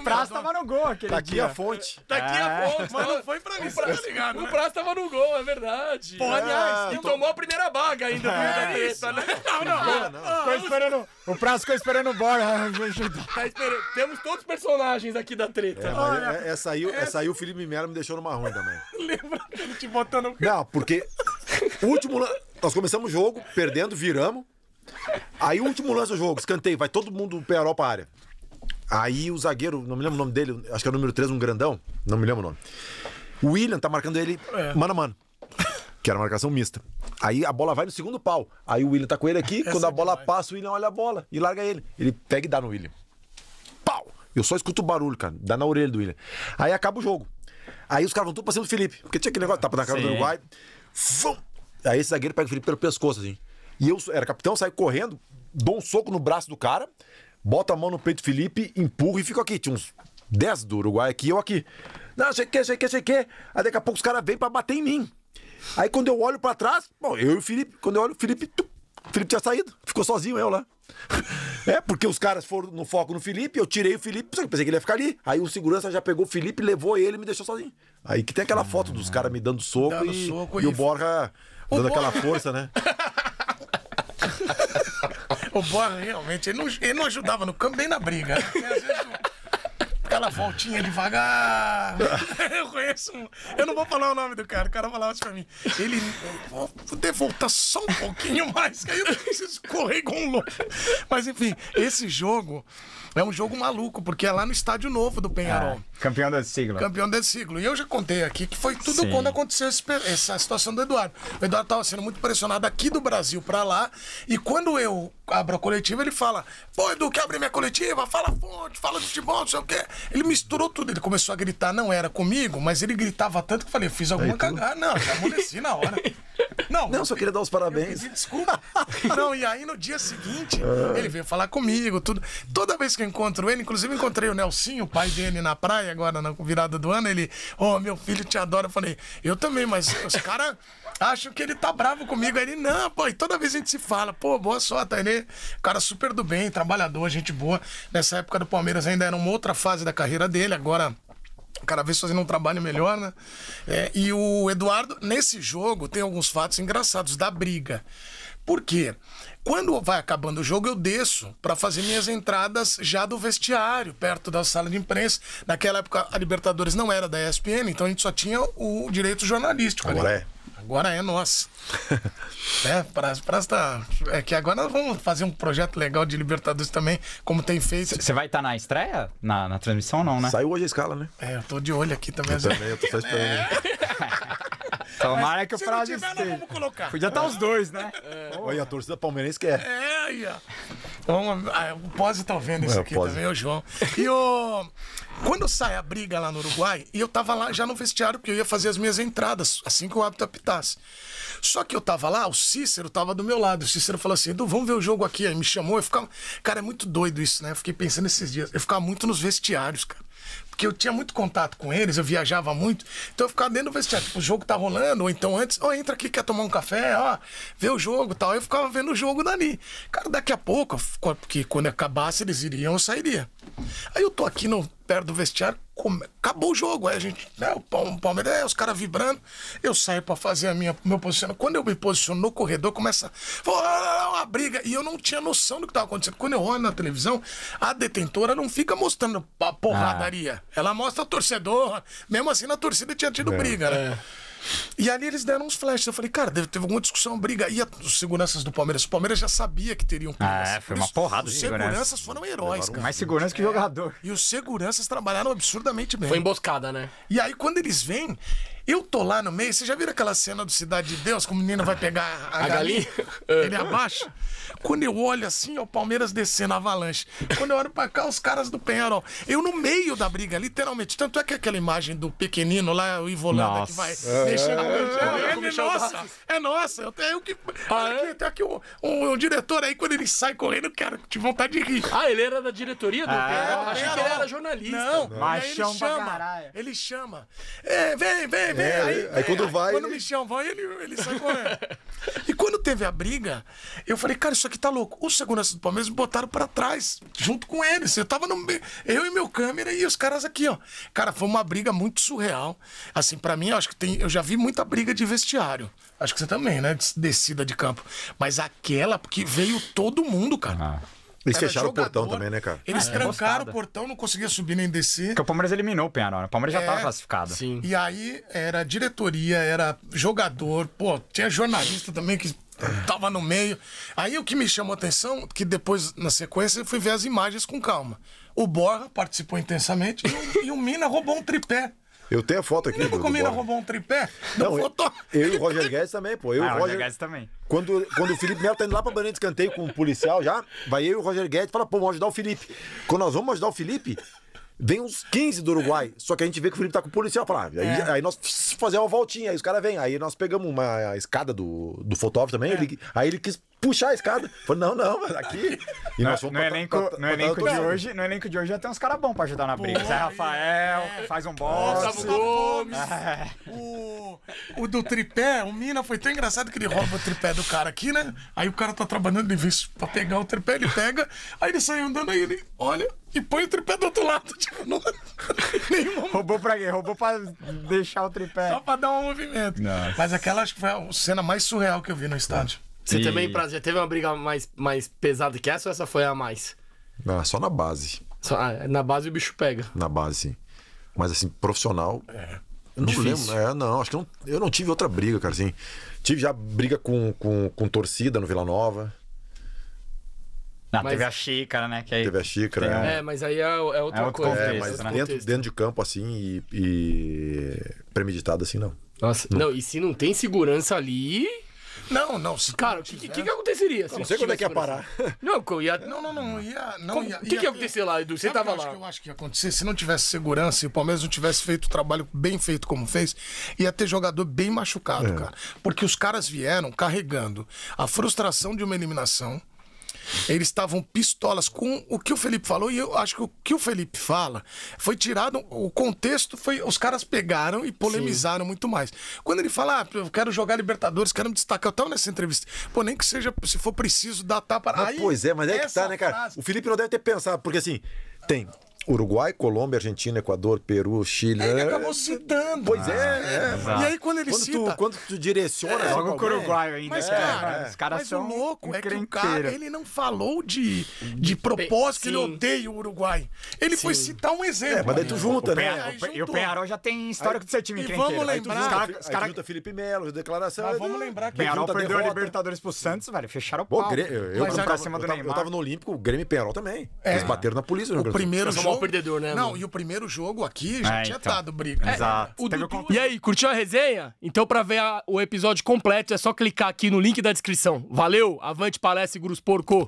o Prazo tava no gol aquele Tá aqui dia. a fonte. Tá aqui a é. fonte. Mas não foi pra mim, pra né? Tá ligado? né? O Prazo tava no gol, é verdade. Pô, aliás, é, e tô... tomou a primeira baga ainda do é, treta, né? Não, não. não, não. Ah, esperando, o Prazo ficou esperando o Bora tá esperando. Temos todos os personagens aqui da treta. É, Olha, é, essa, aí, essa aí o Felipe Melo me deixou numa ruim também. Lembra que ele te botando... Não, porque último... Nós começamos o jogo, perdendo, viramos. Aí, último lance do jogo, escanteio, vai todo mundo pé Europa área. Aí o zagueiro, não me lembro o nome dele, acho que é o número 3, um grandão, não me lembro o nome. O William tá marcando ele é. mano a mano. Que era marcação mista. Aí a bola vai no segundo pau. Aí o William tá com ele aqui. quando é a bola passa, o William olha a bola e larga ele. Ele pega e dá no William. Pau! Eu só escuto o barulho, cara. Dá na orelha do William. Aí acaba o jogo. Aí os caras vão tudo pra cima do Felipe. Porque tinha aquele negócio, tapa na cara Sim. do Uruguai. Vum! Aí esse zagueiro pega o Felipe pelo pescoço, assim. E eu era capitão, saio correndo, dou um soco no braço do cara bota a mão no peito Felipe, empurra e fica aqui. Tinha uns 10 do Uruguai aqui, eu aqui. Não, sei que, sei que, sei que. Aí daqui a pouco os caras vêm pra bater em mim. Aí quando eu olho pra trás, bom, eu e o Felipe, quando eu olho, o Felipe, tu, Felipe tinha saído, ficou sozinho eu lá. É, porque os caras foram no foco no Felipe, eu tirei o Felipe, só que pensei que ele ia ficar ali. Aí o segurança já pegou o Felipe, levou ele e me deixou sozinho. Aí que tem aquela foto dos caras me dando soco, dando e, soco e, e, o Borja o dando Borja... aquela força, né? O Borra realmente, ele não, ele não ajudava no campo nem na briga. às né? vezes aquela voltinha devagar. eu conheço um. Eu não vou falar o nome do cara, o cara falava isso pra mim. Ele. Vou poder voltar só um pouquinho mais, que aí eu correr com um louco. Mas enfim, esse jogo. É um jogo maluco, porque é lá no estádio novo do Penharol. Ah, campeão desse siglo. Campeão desse siglo. E eu já contei aqui que foi tudo Sim. quando aconteceu esse, essa situação do Eduardo. O Eduardo tava sendo muito pressionado aqui do Brasil para lá. E quando eu abro a coletiva, ele fala: Pô, Edu, quer abrir minha coletiva? Fala fonte, fala de futebol, não sei o quê. Ele misturou tudo, ele começou a gritar, não era comigo, mas ele gritava tanto que eu falei, fiz alguma tá cagada. Não, já tá amoleci na hora. Não, não, só queria dar os parabéns. desculpa. Não, e aí no dia seguinte, ah. ele veio falar comigo, tudo. Toda vez que eu encontro ele, inclusive encontrei o Nelsinho, o pai dele, na praia, agora na virada do ano, ele, ô, oh, meu filho te adora. Eu falei, eu também, mas os caras acham que ele tá bravo comigo. Aí ele, não, pô, e toda vez a gente se fala, pô, boa sorte, ele, cara super do bem, trabalhador, gente boa. Nessa época do Palmeiras ainda era uma outra fase da carreira dele, agora cada vez fazendo um trabalho melhor, né? É, e o Eduardo, nesse jogo, tem alguns fatos engraçados da briga. Por quê? Quando vai acabando o jogo, eu desço para fazer minhas entradas já do vestiário, perto da sala de imprensa. Naquela época, a Libertadores não era da ESPN, então a gente só tinha o direito jornalístico. Agora ali. é agora é nosso. é, para pra é que agora vamos fazer um projeto legal de Libertadores também, como tem feito. Você vai estar tá na estreia? Na, na transmissão, não, né? Saiu hoje a escala, né? É, eu tô de olho aqui também. Eu também, eu tô só esperando. É. Tomara que o fraude esteja. Podia estar tá os dois, né? É. Olha, a torcida palmeirense quer. É, aí, ó. Então, ah, o Pose tá vendo isso é, aqui também, o João. E o. Quando sai a briga lá no Uruguai, e eu tava lá já no vestiário, porque eu ia fazer as minhas entradas, assim que o hábito apitasse. Só que eu tava lá, o Cícero tava do meu lado. O Cícero falou assim: Edu, vamos ver o jogo aqui. Aí me chamou, eu ficava. Cara, é muito doido isso, né? Eu fiquei pensando esses dias. Eu ficava muito nos vestiários, cara. Porque eu tinha muito contato com eles, eu viajava muito. Então eu ficava dentro do vestiário. Tipo, o jogo tá rolando, ou então antes, ó, oh, entra aqui, quer tomar um café, ó, vê o jogo tal. Eu ficava vendo o jogo dali. Cara, daqui a pouco, porque quando acabasse eles iriam, eu sairia. Aí eu tô aqui no, perto do vestiário, Come... Acabou o jogo, aí a gente, né, o Palmeiras, é, os caras vibrando. Eu saio para fazer a minha meu posicionamento. Quando eu me posiciono no corredor, começa uma briga e eu não tinha noção do que tava acontecendo. Quando eu olho na televisão, a detentora não fica mostrando a porradaria. Ah. Ela mostra o torcedor. Mesmo assim na torcida tinha tido é. briga, né? É. E ali eles deram uns flashes. Eu falei, cara, teve alguma discussão, briga. E os seguranças do Palmeiras? O Palmeiras já sabia que teriam Ah, é, foi uma porrada Os seguranças foram heróis, cara. Mais segurança que é. jogador. E os seguranças trabalharam absurdamente bem. Foi emboscada, né? E aí, quando eles vêm, eu tô lá no meio, você já viram aquela cena do Cidade de Deus, que o menino vai pegar a, a galinha? galinha? Ele abaixa. Quando eu olho assim, ó, o Palmeiras descendo a avalanche. Quando eu olho pra cá, os caras do Penharol. Eu no meio da briga, literalmente. Tanto é que aquela imagem do pequenino lá, o Ivolanda, que vai é, É, é, é, nossa, é nossa. Eu tenho que. Ah, é? Tem aqui o, o, o, diretor aí, quando ele sai correndo, cara, tive vontade de rir. Ah, ele era da diretoria do ah, Penharol? Achei que ele era jornalista. Não, Não. Ele, chama, ele chama. É, vem, vem, vem. É, aí, aí, quando vai. Quando o Michel vai, ele, ele sai correndo. e quando teve a briga, eu falei, cara, isso aqui tá louco. Os seguranças do Palmeiras me botaram pra trás, junto com eles. Eu tava no. Eu e meu câmera e os caras aqui, ó. Cara, foi uma briga muito surreal. Assim, para mim, eu acho que tem. Eu já vi muita briga de vestiário. Acho que você também, né? Descida de campo. Mas aquela, porque veio todo mundo, cara. Ah. Eles fecharam jogador. o portão também, né, cara? Eles é, trancaram é. o portão, não conseguia subir nem descer. Porque o Palmeiras eliminou o Penarol. Né? O Palmeiras é, já estava classificado. Sim. E aí era diretoria, era jogador, pô, tinha jornalista também que tava no meio. Aí o que me chamou a atenção, que depois, na sequência, eu fui ver as imagens com calma. O Borra participou intensamente e, o Mina roubou um tripé. Eu tenho a foto aqui. Lembra como ele roubou um tripé? Não, não eu, eu e o Roger Guedes também, pô. Eu ah, o Roger Guedes também. Quando, quando o Felipe Melo tá indo lá pra banheiro de escanteio com um policial já, vai eu e o Roger Guedes fala, pô, vamos ajudar o Felipe. Quando nós vamos ajudar o Felipe, vem uns 15 do Uruguai. Só que a gente vê que o Felipe tá com o policial Fala, ah, Aí, é. aí nós fazemos uma voltinha, aí os caras vêm. Aí nós pegamos uma escada do, do fotógrafo também, é. ele, aí ele quis puxar a escada. Falei, não, não, mas aqui. E não, nós vamos no, pra, elenco, pra, no elenco de hoje, no é elenco de hoje já tem uns caras bons pra ajudar na briga. Zé Rafael, é. faz um bosta. É. O, o do tripé, o Mina foi tão engraçado que ele rouba o tripé do cara aqui, né? Aí o cara tá trabalhando, de vez pra pegar o tripé, ele pega, aí ele sai andando aí, ele olha, e põe o tripé do outro lado. Tipo, não... Nenhum... Roubou pra quê? Roubou pra deixar o tripé. Só pra dar um movimento. Nossa. Mas aquela acho que foi a cena mais surreal que eu vi no estádio. Você e... também já teve uma briga mais, mais pesada que essa ou essa foi a mais? Ah, só na base. Só, ah, é, na base o bicho pega. Na base, sim. Mas assim, profissional. É. Eu não Difícil. lembro. É, não, acho que não, eu não tive outra briga, cara. Assim, tive já briga com, com, com torcida no Vila Nova. Não, mas... teve a xícara, né? Que aí... Teve a xícara. Tem... É, é mas aí é, é outra é coisa. Contexto, é, mas né? dentro, dentro de campo, assim, e, e premeditado, assim, não. Nossa, não. não, e se não tem segurança ali. Não, não. Se cara, o que, que, que aconteceria? Não sei quando é que ia parar. Não, ia... não, não, não, ia. o que, ia, que ia acontecer lá, Edu? Você estava lá. eu acho que ia acontecer se não tivesse segurança e o Palmeiras não tivesse feito o trabalho bem feito como fez, ia ter jogador bem machucado, é. cara. Porque os caras vieram carregando a frustração de uma eliminação eles estavam pistolas com o que o Felipe falou, e eu acho que o que o Felipe fala foi tirado. O contexto foi. Os caras pegaram e polemizaram Sim. muito mais. Quando ele fala, ah, eu quero jogar Libertadores, quero me destacar, eu tava nessa entrevista. Pô, nem que seja, se for preciso, dar tapa. Aí, pois é, mas é que tá, né, cara? Frase... O Felipe não deve ter pensado, porque assim, tem Uruguai, Colômbia, Argentina, Equador, Peru, Chile. Ele é. acabou citando. Pois é, ah, é, é. E aí quando ele quando cita... Tu, quando tu direciona... É, logo com o Uruguai ainda. Mas, é, cara, é. os caras mas são o louco é que o cara, ele não falou de, de propósito, Sim. ele odeia o Uruguai. Ele Sim. foi citar um exemplo. É, mas daí tu junta, o né? O e o Penharol já tem histórico do seu time e encrenqueiro. vamos lembrar... Os caras... Cara... Junta Felipe Melo, declaração... Mas vamos lembrar que... Penharol perdeu a Libertadores pro Santos, velho, fecharam o pau. Eu tava no Olímpico, o Grêmio e Penharol também. Eles bateram na polícia. Né, o primeiro jogo perdedor, né? Não, mano? e o primeiro jogo aqui já é, tinha então. dado briga. É, Exato. Dudu... E aí, curtiu a resenha? Então, pra ver a, o episódio completo, é só clicar aqui no link da descrição. Valeu, avante, palestra e Porco!